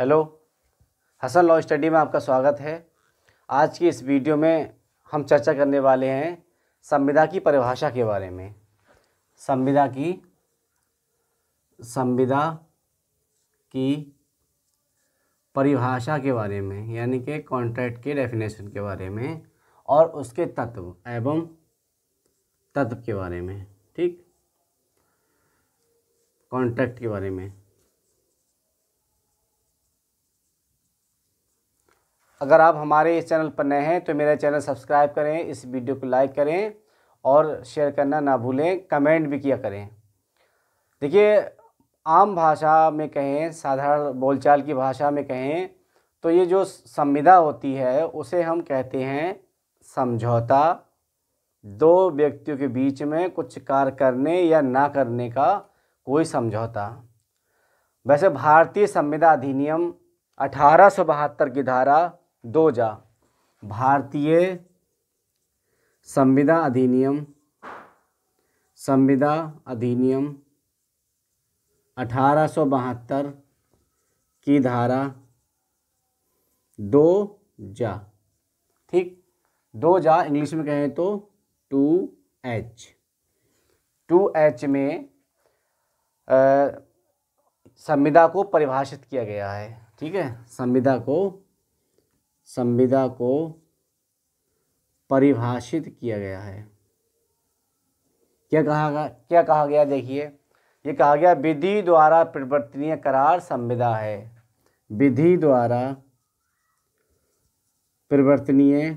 hello Hasan law study में आपका स्वागत है आज की इस वीडियो में हम चर्चा करने वाले हैं संविदा की परिभाषा के बारे में संविदा की संविदा की परिभाषा के बारे में यानी कि कॉन्ट्रैक्ट के डेफिनेशन के बारे में और उसके तत्व एवं तत्व के बारे में ठीक कॉन्ट्रैक्ट के बारे में अगर आप हमारे इस चैनल पर नए हैं तो मेरा चैनल सब्सक्राइब करें इस वीडियो को लाइक करें और शेयर करना ना भूलें कमेंट भी किया करें देखिए आम भाषा में कहें साधारण बोलचाल की भाषा में कहें तो ये जो संविदा होती है उसे हम कहते हैं समझौता दो व्यक्तियों के बीच में कुछ कार्य करने या ना करने का कोई समझौता वैसे भारतीय संविदा अधिनियम अठारह की धारा दो जा भारतीय संविदा अधिनियम संविदा अधिनियम अठारह की धारा दो जा ठीक दो जा इंग्लिश में कहें तो टू एच टू एच में संविदा को परिभाषित किया गया है ठीक है संविदा को संविदा को परिभाषित किया गया है क्या कहा गया क्या कहा गया देखिए ये कहा गया विधि द्वारा परिवर्तनीय करार संविदा है विधि द्वारा परिवर्तनीय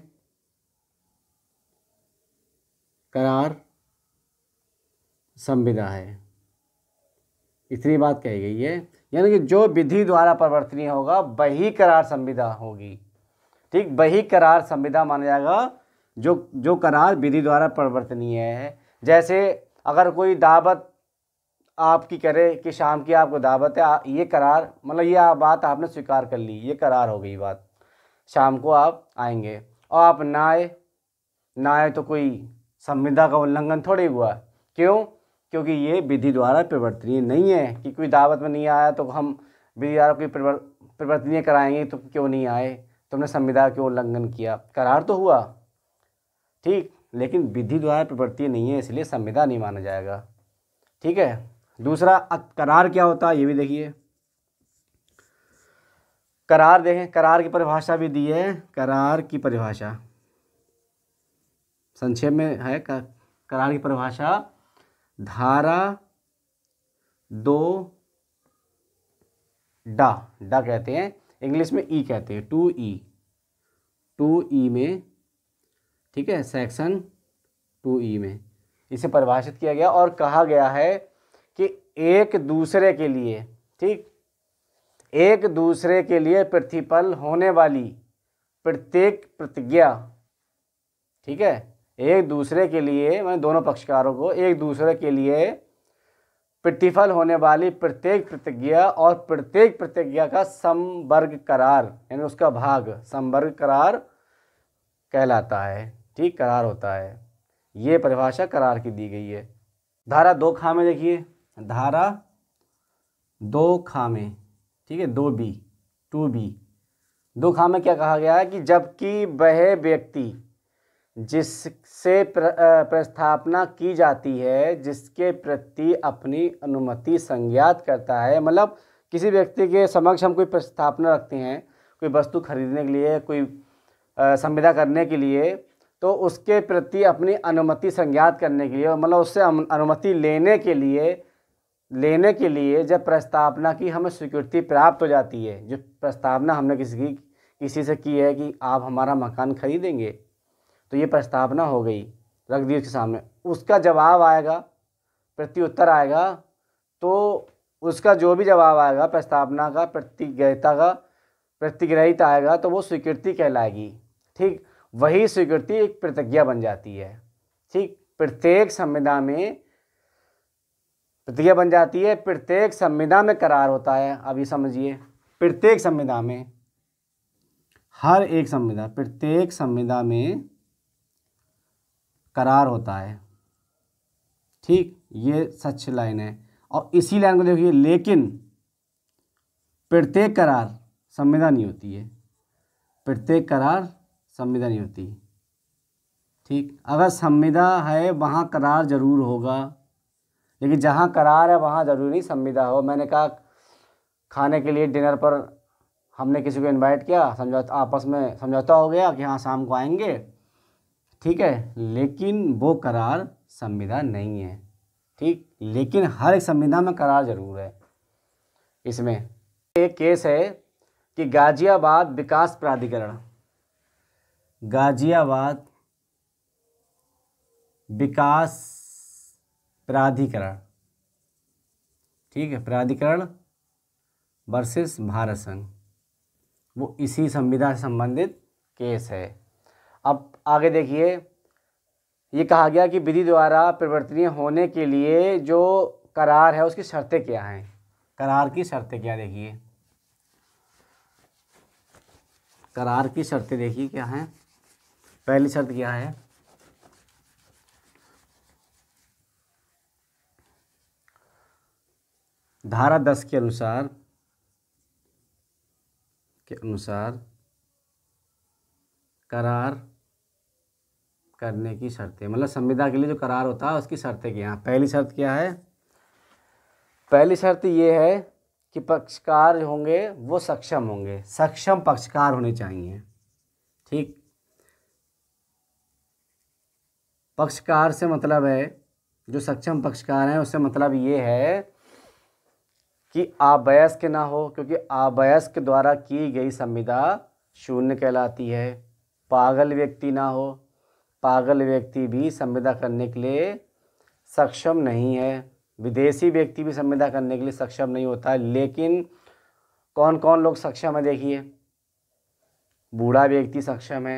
करार संविदा है इतनी बात कही गई है यानी कि जो विधि द्वारा परिवर्तनीय होगा वही करार संविदा होगी ठीक वही करार संविदा माना जाएगा जो जो करार विधि द्वारा परिवर्तनीय है जैसे अगर कोई दावत आपकी करे कि शाम की आपको दावत है ये करार मतलब ये बात आपने स्वीकार कर ली ये करार हो गई बात शाम को आप आएंगे और आप ना आए ना आए तो कोई संविदा का उल्लंघन थोड़ी हुआ क्यों क्योंकि ये विधि द्वारा परिवर्तनीय नहीं है कि कोई दावत में नहीं आया तो हम विधि द्वारा कोई परिवर्तनीय कराएंगे तो क्यों नहीं आए तुमने संविदा के उल्लंघन किया करार तो हुआ ठीक लेकिन विधि द्वारा प्रवृत्ति नहीं है इसलिए संविदा नहीं माना जाएगा ठीक है दूसरा करार क्या होता है ये भी देखिए करार देखें करार की परिभाषा भी दी है करार की परिभाषा संक्षेप में है करार की परिभाषा धारा दो डा डा कहते हैं इंग्लिश में ई e कहते हैं टू ई टू ई में ठीक है सेक्शन टू ई में इसे परिभाषित किया गया और कहा गया है कि एक दूसरे के लिए ठीक एक दूसरे के लिए प्रतिपल होने वाली प्रत्येक प्रतिज्ञा ठीक है एक दूसरे के लिए मैंने दोनों पक्षकारों को एक दूसरे के लिए प्रतिफल होने वाली प्रत्येक प्रतिज्ञा और प्रत्येक प्रतिज्ञा का संवर्ग करार यानी उसका भाग संवर्ग करार कहलाता है ठीक करार होता है ये परिभाषा करार की दी गई है धारा दो खामे देखिए धारा दो खामे ठीक है दो बी टू बी दो खामे क्या कहा गया है कि जबकि वह व्यक्ति जिससे प्रस्थापना की जाती है जिसके प्रति अपनी अनुमति संज्ञात करता है मतलब किसी व्यक्ति के समक्ष हम कोई प्रस्थापना रखते हैं कोई वस्तु खरीदने के लिए कोई संविदा करने के लिए तो उसके प्रति अपनी अनुमति संज्ञात करने के लिए मतलब उससे अनुमति लेने के लिए लेने के लिए जब प्रस्तावना की हमें स्वीकृति प्राप्त हो जाती है जो प्रस्तावना हमने किसी की किसी से की है कि आप हमारा मकान खरीदेंगे तो ये प्रस्तावना हो गई रख दी उसके सामने उसका जवाब आएगा प्रत्युत्तर आएगा तो उसका जो भी जवाब आएगा प्रस्तावना का प्रतिग्रहिता का प्रतिग्रहित आएगा तो वो स्वीकृति कहलाएगी ठीक वही स्वीकृति एक प्रतिज्ञा बन जाती है ठीक प्रत्येक संविदा में प्रतिज्ञा बन जाती है प्रत्येक संविधा में करार होता है अब ये समझिए प्रत्येक संविधा में हर एक संविधा प्रत्येक संविदा में करार होता है ठीक ये सच लाइन है और इसी लाइन को देखिए लेकिन प्रत्येक करार संविधान नहीं होती है प्रत्येक करार संविदा नहीं होती ठीक अगर संविदा है वहाँ करार जरूर होगा लेकिन जहाँ करार है वहाँ ज़रूरी संविदा हो मैंने कहा खाने के लिए डिनर पर हमने किसी को इनवाइट किया समझौता आपस में समझौता हो गया कि हाँ शाम को आएंगे ठीक है लेकिन वो करार संविधान नहीं है ठीक लेकिन हर एक संविधान में करार जरूर है इसमें एक केस है कि गाजियाबाद विकास प्राधिकरण गाजियाबाद विकास प्राधिकरण ठीक है प्राधिकरण वर्सेस भारत संघ वो इसी संविधान से संबंधित केस है अब आगे देखिए ये कहा गया कि विधि द्वारा परिवर्तनीय होने के लिए जो करार है उसकी शर्तें क्या हैं करार की शर्तें क्या देखिए करार की शर्तें देखिए क्या हैं पहली शर्त क्या है धारा दस के अनुसार के अनुसार करार करने की शर्तें मतलब संविदा के लिए जो करार होता है उसकी शर्तें क्या हैं पहली शर्त क्या है पहली शर्त ये है कि पक्षकार होंगे वो सक्षम होंगे सक्षम पक्षकार होने चाहिए ठीक पक्षकार से मतलब है जो सक्षम पक्षकार हैं उससे मतलब ये है कि आवयस्क ना हो क्योंकि आवयस्क द्वारा की गई संविदा शून्य कहलाती है पागल व्यक्ति ना हो पागल व्यक्ति भी संविदा करने के लिए सक्षम नहीं है विदेशी व्यक्ति भी संविदा करने के लिए सक्षम नहीं होता लेकिन कौन कौन लोग सक्षम है देखिए बूढ़ा व्यक्ति सक्षम है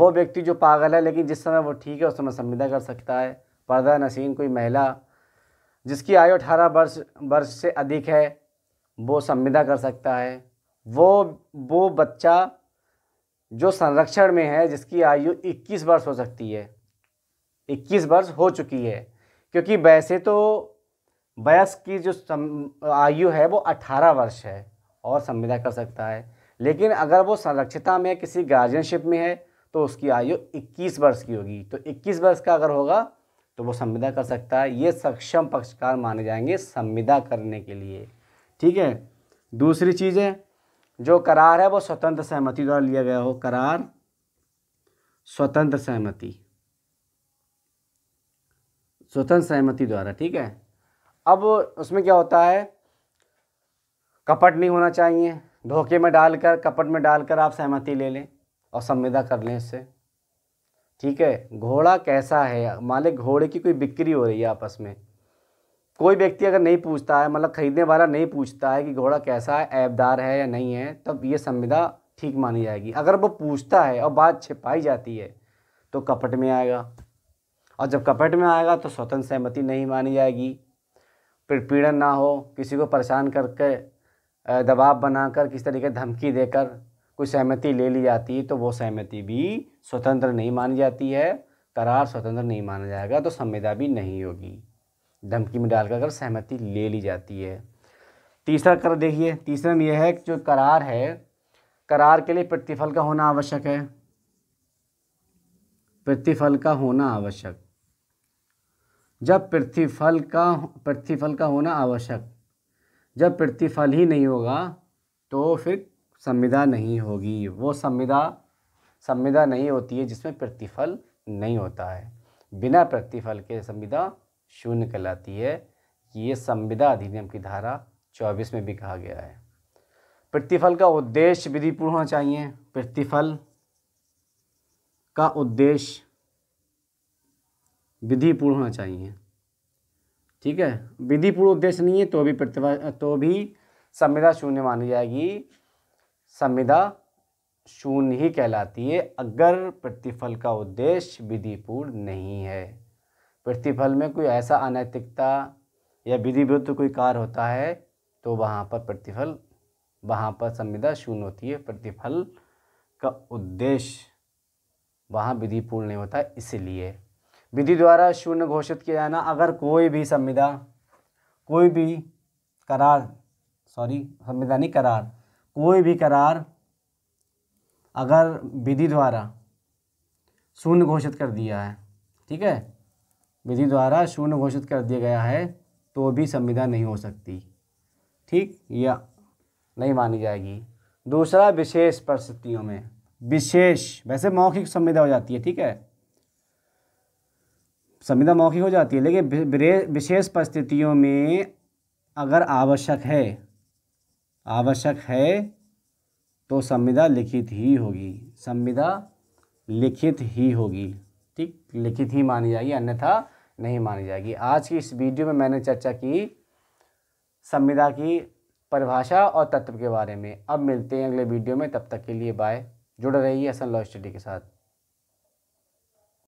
वो व्यक्ति जो पागल है लेकिन जिस समय वो ठीक है उस समय संविदा कर सकता है पर्दा नशीन कोई महिला जिसकी आयु अठारह वर्ष वर्ष से अधिक है वो संविदा कर सकता है वो वो बच्चा जो संरक्षण में है जिसकी आयु 21 वर्ष हो सकती है 21 वर्ष हो चुकी है क्योंकि वैसे तो वयस्क की जो आयु है वो 18 वर्ष है और संविदा कर सकता है लेकिन अगर वो संरक्षिता में किसी गार्जियनशिप में है तो उसकी आयु 21 वर्ष की होगी तो 21 वर्ष का अगर होगा तो वो संविदा कर सकता है ये सक्षम पक्षकार माने जाएंगे संविदा करने के लिए ठीक है दूसरी चीज़ है जो करार है वो स्वतंत्र सहमति द्वारा लिया गया हो करार स्वतंत्र सहमति स्वतंत्र सहमति द्वारा ठीक है अब उसमें क्या होता है कपट नहीं होना चाहिए धोखे में डालकर कपट में डालकर आप सहमति ले लें और संविदा कर लें इससे ठीक है घोड़ा कैसा है मालिक घोड़े की कोई बिक्री हो रही है आपस में कोई व्यक्ति अगर नहीं पूछता है मतलब खरीदने वाला नहीं पूछता है कि घोड़ा कैसा है ऐबदार है या नहीं है तब ये संविदा ठीक मानी जाएगी अगर वो पूछता है और बात छिपाई जाती है तो कपट में आएगा और जब कपट में आएगा तो स्वतंत्र सहमति नहीं मानी जाएगी फिर पीड़न ना हो किसी को परेशान करके दबाव बनाकर किसी तरीके धमकी देकर कोई सहमति ले ली जाती है तो वो सहमति भी स्वतंत्र नहीं मानी जाती है करार स्वतंत्र नहीं माना जाएगा तो संविदा भी नहीं होगी धमकी में डालकर अगर सहमति ले ली जाती है तीसरा कर देखिए तीसरा यह है कि जो करार है करार के लिए प्रतिफल का होना आवश्यक है प्रतिफल का होना आवश्यक जब प्रतिफल का प्रतिफल का होना आवश्यक जब प्रतिफल ही नहीं होगा तो फिर संविदा नहीं होगी वो संविदा संविदा नहीं होती है जिसमें प्रतिफल नहीं होता है बिना प्रतिफल के संविदा शून्य कहलाती है ये संविदा अधिनियम की धारा चौबीस में भी कहा गया है प्रतिफल का उद्देश्य विधिपूर्ण होना चाहिए प्रतिफल का उद्देश्य विधिपूर्ण होना चाहिए ठीक है विधिपूर्ण उद्देश्य नहीं है तो भी प्रतिफल तो भी संविदा शून्य मानी जाएगी संविदा शून्य ही कहलाती है अगर प्रतिफल का उद्देश्य विधिपूर्ण नहीं है प्रतिफल में कोई ऐसा अनैतिकता या विधि विरुद्ध कोई कार्य होता है तो वहाँ पर प्रतिफल वहाँ पर संविदा शून्य होती है प्रतिफल का उद्देश्य वहाँ विधि पूर्ण नहीं होता इसलिए विधि द्वारा शून्य घोषित किया जाना अगर कोई भी संविदा कोई भी करार सॉरी संविधानिक करार कोई भी करार अगर विधि द्वारा शून्य घोषित कर दिया है ठीक है विधि द्वारा शून्य घोषित कर दिया गया है तो भी संविधान नहीं हो सकती ठीक या नहीं मानी जाएगी दूसरा विशेष परिस्थितियों में विशेष वैसे मौखिक संविधा हो जाती है ठीक है संविधा मौखिक हो जाती है लेकिन विशेष परिस्थितियों में अगर आवश्यक है आवश्यक है तो संविधा लिखित ही होगी संविधा लिखित ही होगी ठीक लिखित ही मानी जाएगी अन्यथा नहीं मानी जाएगी आज की इस वीडियो में मैंने चर्चा की संविदा की परिभाषा और तत्व के बारे में अब मिलते हैं अगले वीडियो में तब तक के लिए बाय जुड़ रही है लॉ स्टडी के साथ